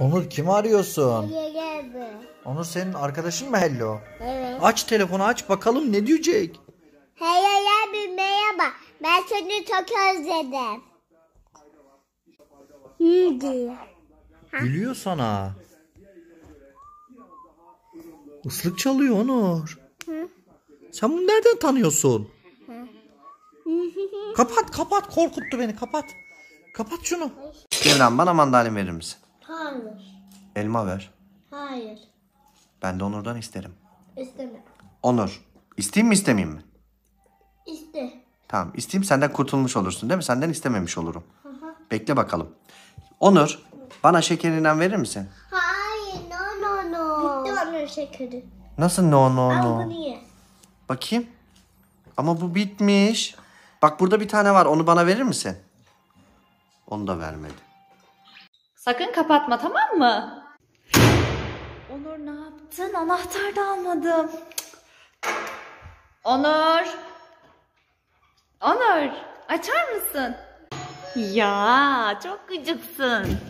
Onur kim arıyorsun? Buraya Onur senin arkadaşın mı Hello? Evet. Aç telefonu aç bakalım ne diyecek? Hello abi merhaba. Ben seni çok özledim. İyi diyor. Gülüyor sana. Islık çalıyor Onur. Hı? Sen bunu nereden tanıyorsun? kapat kapat korkuttu beni kapat. Kapat şunu. Devran bana mandalin verir misin? Hayır. Elma ver. Hayır. Ben de Onur'dan isterim. İstemem. Onur. İsteyeyim mi istemeyeyim mi? İste. Tamam isteyeyim senden kurtulmuş olursun değil mi? Senden istememiş olurum. Aha. Bekle bakalım. Onur bana şekerinden verir misin? Hayır no no no. Bitti Onur şekeri. Nasıl no no no? Al bunu ye. Bakayım. Ama bu bitmiş. Bak burada bir tane var onu bana verir misin? Onu da vermedi. Sakın kapatma tamam mı? Onur ne yaptın? Anahtar da almadım. Onur. Onur açar mısın? Ya çok gıcıksın.